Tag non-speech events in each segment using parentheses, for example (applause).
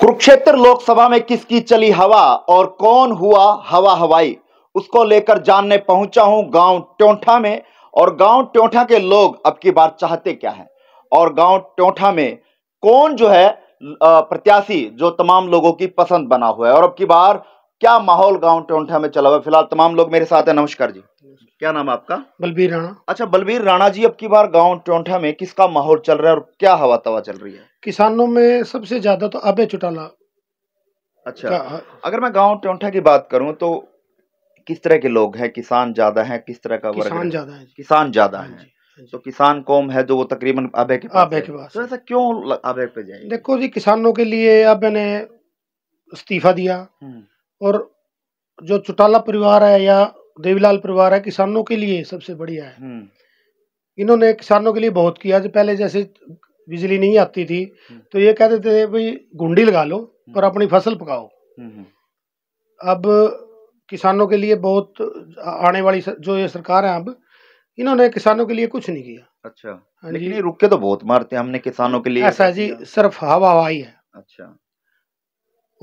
कुरुक्षेत्र लोकसभा में किसकी चली हवा और कौन हुआ हवा हवाई उसको लेकर जानने पहुंचा हूं गांव ट्योंठा में और गांव ट्योंठा के लोग अब की बार चाहते क्या है और गांव ट्योंठा में कौन जो है प्रत्याशी जो तमाम लोगों की पसंद बना हुआ है और अब की बार क्या माहौल गांव ट्योंठा में चला हुआ फिलहाल तमाम लोग मेरे साथ है नमस्कार जी क्या नाम आपका बलबीर राणा अच्छा बलबीर राणा जी अब की बार गांव टोंठा में किसका माहौल चल रहा है और क्या हवा तवा चल रही है किसानों में सबसे ज्यादा तो अबे चुटाला अच्छा हाँ, हाँ। अगर मैं गांव टोंठा की बात करूं तो किस तरह के लोग हैं किसान ज्यादा हैं किस तरह का किसान ज्यादा है किसान ज्यादा है तो किसान कौम है जो वो तकरीबन आबे के आबे के पास तो ऐसा क्यों आबे पे जाए देखो जी किसानों के लिए अब ने इस्तीफा दिया हम्म। और जो चुटाला परिवार है या देवीलाल परिवार है किसानों के लिए सबसे बढ़िया है हम्म। इन्होंने किसानों के लिए बहुत किया जो पहले जैसे बिजली नहीं आती थी हम्म। तो ये कहते थे भाई गुंडी लगा लो पर हम्म। अपनी फसल पकाओ अब किसानों के लिए बहुत आने वाली जो ये सरकार है अब इन्होंने किसानों के लिए कुछ नहीं किया अच्छा हाँ लेकिन रुके तो बहुत मारते हैं हमने किसानों के लिए ऐसा जी सिर्फ हवा हवाई है अच्छा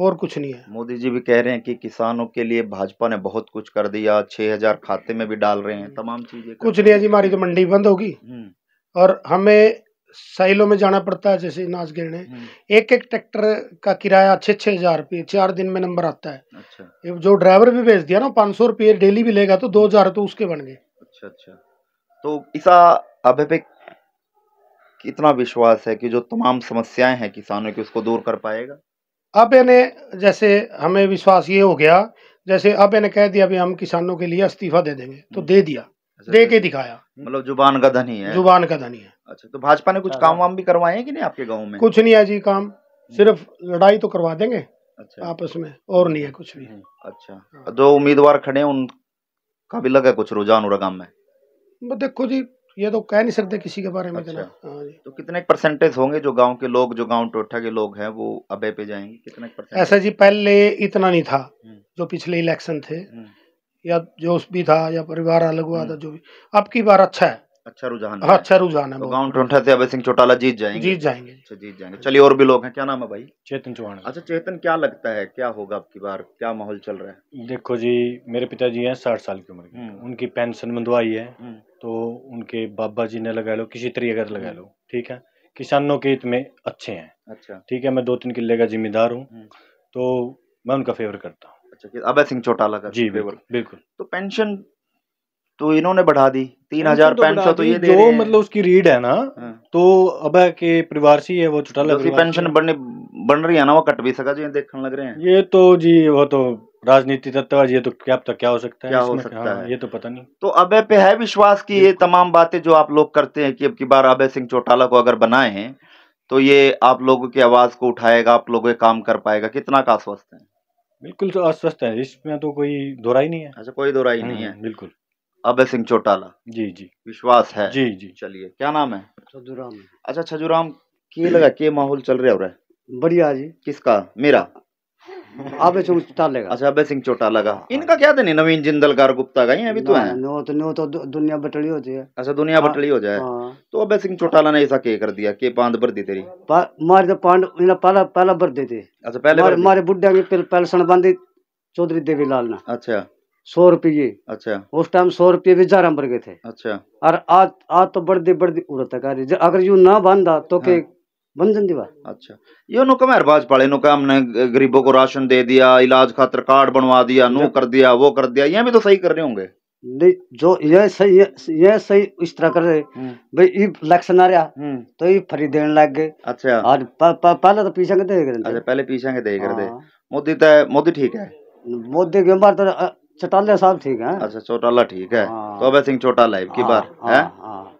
और कुछ नहीं है मोदी जी भी कह रहे हैं कि किसानों के लिए भाजपा ने बहुत कुछ कर दिया छह हजार खाते में भी डाल रहे हैं तमाम चीजें कुछ नहीं है जी हमारी तो मंडी बंद होगी हम्म। और हमें साइलों में जाना पड़ता है जैसे नाच गिरने हम्म। एक एक ट्रैक्टर का किराया छह छह हजार रुपये चार दिन में नंबर आता है अच्छा। जो ड्राइवर भी भेज दिया ना पाँच सौ रुपये डेली भी लेगा तो दो हजार तो उसके बन गए अच्छा अच्छा तो ईसा अब पे कितना विश्वास है कि जो तमाम समस्याएं हैं किसानों की उसको दूर कर पाएगा अब इन्हें जैसे हमें विश्वास ये हो गया जैसे अब इन्हें कह दिया भी हम किसानों के लिए इस्तीफा दे देंगे तो दे दिया अच्छा, दे अच्छा। के दिखाया मतलब जुबान का धनी है जुबान का धनी है अच्छा तो भाजपा ने कुछ हाँ। काम वाम भी करवाए हैं कि नहीं आपके गाँव में कुछ नहीं है जी काम हम्म। सिर्फ लड़ाई तो करवा देंगे अच्छा आपस में और नहीं है कुछ भी हम्म, अच्छा हाँ। दो उम्मीदवार खड़े उनका भी लगा कुछ रुझान में देखो जी ये तो कह नहीं सकते किसी के बारे में अच्छा। हाँ तो कितने परसेंटेज होंगे जो गांव के लोग जो गांव टोटा के लोग हैं वो अबे पे जाएंगे कितने ऐसा जी पहले इतना नहीं था हम्म। जो पिछले इलेक्शन थे हम्म। या जोश भी था या परिवार अलग हुआ था हम्म। जो भी अब की बार अच्छा है अच्छा रुझान हाँ, अच्छा रुझान है तो गांव टोंठा से अभय सिंह चौटाला जीत जाएंगे जीत जाएंगे अच्छा जीत जाएंगे चलिए और भी लोग हैं क्या नाम है भाई चेतन चौहान अच्छा चेतन क्या लगता है क्या होगा आपकी बार क्या माहौल चल रहा है देखो जी मेरे पिताजी हैं साठ साल की उम्र के उनकी पेंशन मंदवाई है तो उनके बाबा जी ने लगा लो किसी तरीके लगा हम्म। लो ठीक है किसानों के हित में अच्छे हैं अच्छा ठीक है मैं दो तीन किले का जिम्मेदार हूँ हम्म। तो मैं उनका फेवर करता हूँ अच्छा अभय सिंह चौटाला का जी बिल्कुल बिल्कुल तो पेंशन तो इन्होंने बढ़ा दी तीन हजार पैंसठ तो, तो ये दे जो रहे मतलब उसकी रीड है ना हाँ। तो अबे के परिवार से है वो चौटाला पेंशन बढ़ने बन रही है ना वो कट भी सका जो देखने लग रहे हैं ये तो जी वो तो राजनीति तत्व ये तो क्या तो क्या हो सकता है क्या हो सकता हाँ, है ये तो पता नहीं तो अबे पे है विश्वास कि ये तमाम बातें जो आप लोग करते हैं कि अब की बार अभय सिंह चौटाला को अगर बनाए हैं तो ये आप लोगों की आवाज को उठाएगा आप लोगों काम कर पाएगा कितना का आश्वस्त है बिल्कुल तो आश्वस्त है इसमें तो कोई दोराई नहीं है अच्छा कोई दोराई हम्म, नहीं है हम्म, बिल्कुल अभय सिंह चौटाला जी जी विश्वास है जी जी चलिए क्या नाम है छजुराम अच्छा छजुराम के लगा के माहौल चल हो रहा है बढ़िया जी किसका मेरा अबे सिंह चौटाला अच्छा अबे सिंह चौटाला का इनका क्या देने नवीन जिंदलकार गुप्ता का ही अभी तो है नो तो नो तो दुनिया बटली हो जाए अच्छा दुनिया हाँ, बटली हो जाए हाँ। तो अबे सिंह चौटाला ने ऐसा के कर दिया के पांद भर दी तेरी मारे तो पांड पहला पहला भर देते अच्छा पहले मारे बुढ़िया के पहले सणबंदी चौधरी देवीलाल ने अच्छा सौ रुपये अच्छा उस टाइम सौ रुपये भी जारा भर गए थे अच्छा और आज आज तो बढ़ती बढ़ती उड़ता अगर यू ना बांधा तो हाँ। के बंधन दिवा अच्छा यो नु कमे हरबाज पाले नु हमने गरीबों को राशन दे दिया इलाज खातर कार्ड बनवा दिया नु कर दिया वो कर दिया ये भी तो सही कर रहे होंगे नहीं जो ये सही ये सही इस तरह कर रहे हम्म। भाई ये इलेक्शन आ रहा हम्म। तो ये फ्री देने लग गए अच्छा आज पहले तो पीछे के देख रहे थे अच्छा पहले पीछे के देख रहे थे मोदी तो मोदी ठीक है मोदी के बार तो चौटाला साहब ठीक है अच्छा चौटाला ठीक है हाँ। तो अभय सिंह चौटाला की हाँ, बार है हाँ,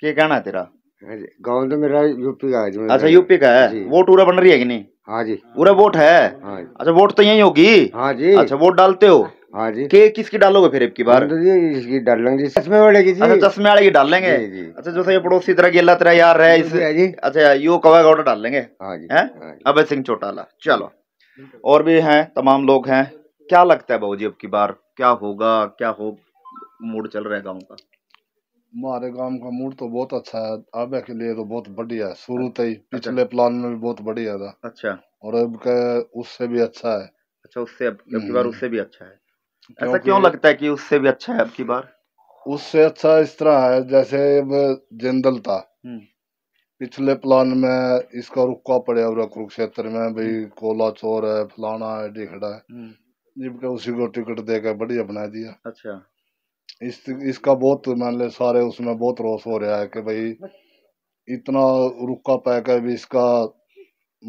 क्या कहना है तेरा हाँ गाँव तो मेरा यूपी का है अच्छा यूपी का है वोट उरा बन रही है कि नहीं हाँ जी पूरा वोट है हाँ अच्छा वोट तो यही होगी हाँ जी अच्छा वोट डालते हो हाँ जी के किसकी डालोगे फिर की बार तो इसकी डाल लेंगे चश्मे वाले की अच्छा चश्मे वाले की डाल लेंगे अच्छा जो ये पड़ोसी तेरा गेला तरह यार है इस अच्छा यो कवा का डाल लेंगे हाँ अभय सिंह चौटाला चलो और भी हैं तमाम लोग हैं क्या लगता है भाजी अब की बार क्या होगा क्या हो मूड चल रहा है गाँव का हमारे गांव का मूड तो बहुत अच्छा है आबे के लिए तो बहुत बढ़िया है शुरू से अच्छा। तो ही पिछले प्लान अच्छा। में भी बहुत बढ़िया था अच्छा और अब के उससे भी अच्छा है अच्छा उससे अब की बार हम्म। उससे भी अच्छा है ऐसा क्यों लगता है कि उससे भी अच्छा है अब की बार उससे अच्छा इस तरह है जैसे अब जिंदल था हम्म। पिछले प्लान में इसका रुका पड़ा हुआ कुरुक्षेत्र में भाई हम्म। कोला चोर है फलाना है डिखड़ा है हम्म, जिनका उसी को टिकट देकर बढ़िया बना दिया अच्छा इस इसका बहुत मान लें सारे उसमें बहुत रोस हो रहा है कि भाई इतना रुका पैक है भी इसका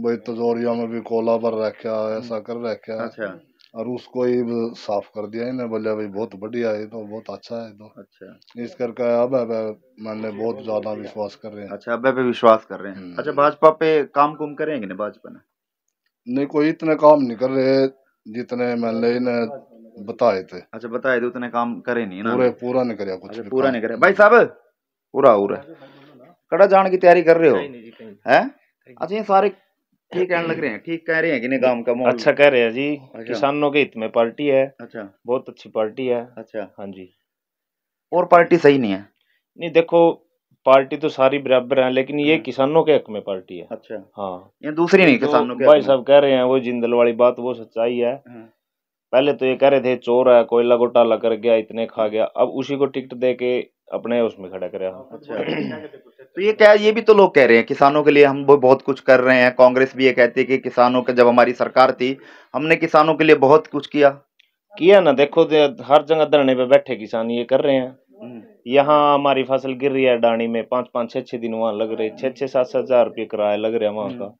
भाई तजोरिया में भी कोला भर रखा ऐसा हम्म। कर रखा है अच्छा और उसको ही साफ कर दिया इन्हें बोले भाई बहुत बढ़िया है तो बहुत अच्छा है तो अच्छा इस करके अब मैंने बहुत ज्यादा विश्वास कर रहे हैं अच्छा अब पे विश्वास कर रहे हैं हम्म। अच्छा भाजपा पे काम कुम करेंगे ना भाजपा ने नहीं कोई इतने काम नहीं कर रहे जितने मैंने इन्हें बताए थे अच्छा बताए थे उतने काम करे नहीं ना पूरे पूरा नहीं करे कुछ अच्छा, पूरा नहीं करे भाई साहब पूरा हो रहा कड़ा जान की तैयारी कर रहे हो है अच्छा ये सारे ठीक कहने लग रहे हैं ठीक कह रहे हैं कि नहीं गांव का माहौल अच्छा कह रहे हैं जी अच्छा। किसानों के हित में पार्टी है अच्छा बहुत अच्छी पार्टी है अच्छा हाँ जी और पार्टी सही नहीं है नहीं देखो पार्टी तो सारी बराबर है लेकिन ये हाँ। किसानों के हक में पार्टी है अच्छा हाँ ये दूसरी नहीं तो किसानों के भाई साहब कह रहे हैं वो जिंदल वाली बात वो सच्चाई है हाँ। पहले तो ये कह रहे थे चोर है कोयला घोटाला कर गया इतने खा गया अब उसी को टिकट दे के अपने उसमें खड़ा कर अच्छा। अच्छा। अच्छा। तो ये क्या ये भी तो लोग कह रहे हैं किसानों के लिए हम बहुत कुछ कर रहे हैं कांग्रेस भी ये कहती है कि किसानों का जब हमारी सरकार थी हमने किसानों के लिए बहुत कुछ किया किया ना देखो हर जगह धरने पे बैठे किसान ये कर रहे हैं हम्म। यहाँ हमारी फसल गिर रही है डाणी में पांच पांच छह छह दिन वहाँ लग रहे छह छह सात सात हजार रुपये किराया लग रहा है वहां हम्म। का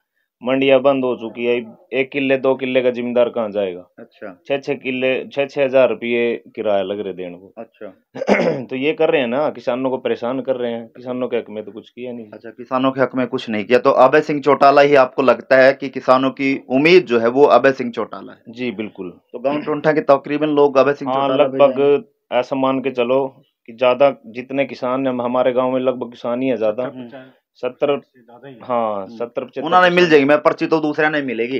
मंडिया बंद हो चुकी है एक किले दो किले का जिम्मेदार कहाँ जाएगा अच्छा छह किले छह छह हजार रुपये किराया लग रहे देने को अच्छा (clears throat) तो ये कर रहे हैं ना किसानों को परेशान कर रहे हैं किसानों के हक में तो कुछ किया नहीं अच्छा किसानों के हक में कुछ नहीं किया तो अभय सिंह चौटाला ही आपको लगता है कि किसानों की उम्मीद जो है वो अभय सिंह चौटाला है जी बिल्कुल तो गाँव टोंठा के तकरीबन लोग अभय सिंह हाँ, लगभग ऐसा मान के चलो कि ज्यादा जितने किसान हमारे गाँव में लगभग किसान ही है ज्यादा हम्म। सत्तर हाँ हम्म। सत्तर उन्होंने मिल जाएगी मैं पर्ची तो दूसरे नहीं मिलेगी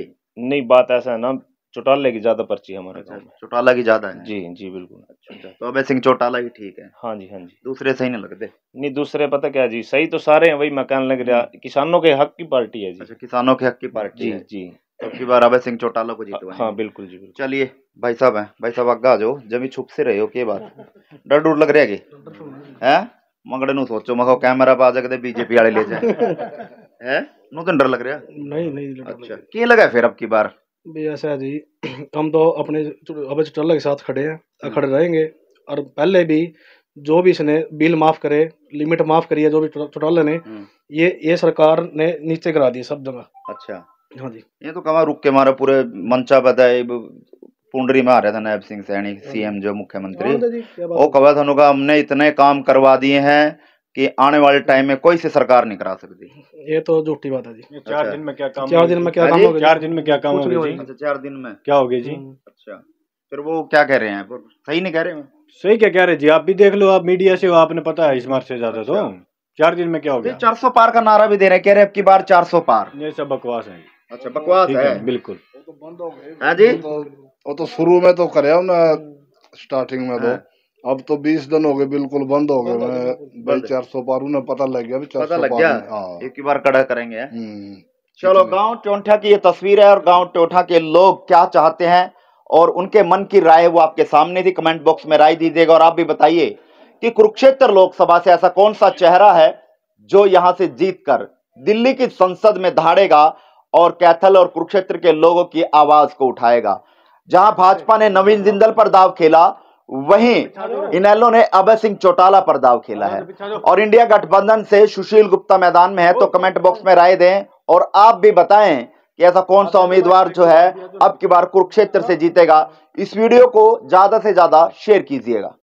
नहीं बात ऐसा है ना चौटाला की ज्यादा पर्ची हमारे अच्छा, गाँव में अच्छा, चौटाला की ज्यादा है जी जी बिल्कुल अच्छा, अच्छा तो अभय सिंह चौटाला ही ठीक है हाँ जी हाँ जी दूसरे सही नहीं लगते नहीं दूसरे पता क्या जी सही तो सारे हैं वही मकान लग रहा हम्म। किसानों के हक की पार्टी है जी अच्छा किसानों के हक की पार्टी जी जी अबकी बार अभय सिंह चौटाला को जीतवाएं हाँ बिल्कुल जी बिल्कुल चलिए भाई साहब है भाई साहब आगे आ जाओ जब छुप से रहे हो के बात डर डूर लग रहा है ਮੰਗੜੇ नु सोचो मखो कैमरा पा ਪਾ बीजेपी वाले ले जाए हैं नु तो डर लग ਲੱਗ नहीं नहीं लड़ाई अच्छा की लगा फिर अब की बार भी ऐसा जी हम तो अपने अबज चटल्ला के साथ खड़े हैं अखड़े रहेंगे और पहले भी जो भी इसने बिल माफ करे लिमिट माफ करी है जो भी चटल्ला ने ये ये सरकार ने नीचे करा दी सब जगह अच्छा हाँ जी ये तो कमा रुक के मारा पूरे मंचा बताए पुंडरी में आ रहे थे नायब सिंह सैनी हाँ। सीएम जो मुख्यमंत्री वो कह रहे थे हमने इतने काम करवा दिए हैं कि आने वाले टाइम हाँ। में कोई से सरकार नहीं करा सकती ये तो झूठी बात है जी अच्छा। हाँ चार दिन में क्या काम चार दिन में क्या काम होगा चार दिन में क्या काम होगा जी अच्छा चार दिन में क्या हो जी अच्छा फिर वो क्या कह रहे हैं सही नहीं कह रहे सही क्या कह रहे जी आप भी देख लो आप मीडिया से आपने पता है इस मार से ज्यादा तो अच्छा। चार दिन में क्या हो गया चार सौ पार का नारा भी दे रहे हैं कह रहे हैं अब की बार चार सौ पार ये सब बकवास है अच्छा बकवास है बिल्कुल बंद हो गए हाँ जी वो तो शुरू में तो करे मैं स्टार्टिंग हम्म। में तो हाँ। अब तो बीस दिन हो गए बिल्कुल बंद हो गए मैं भाई चार सौ पारू ने पता लग गया चार पता लग हाँ। एक ही बार कड़ा करेंगे हम्म। चलो गांव टोंठा की ये तस्वीर है और गांव टोंठा के लोग क्या चाहते हैं और उनके मन की राय वो आपके सामने थी कमेंट बॉक्स में राय दीजिएगा और आप भी बताइए कि कुरुक्षेत्र लोकसभा से ऐसा कौन सा चेहरा है जो यहां से जीतकर दिल्ली की संसद में धाड़ेगा और कैथल और कुरुक्षेत्र के लोगों की आवाज को उठाएगा जहां भाजपा ने नवीन अच्छा। जिंदल पर दाव खेला वहीं इनेलो ने अभय सिंह चौटाला पर दाव खेला है और इंडिया गठबंधन से सुशील गुप्ता मैदान में है तो कमेंट तो बॉक्स में राय दें और आप भी बताएं कि ऐसा कौन सा अच्छा, उम्मीदवार जो है अब की बार कुरुक्षेत्र से जीतेगा इस वीडियो को ज्यादा से ज्यादा शेयर कीजिएगा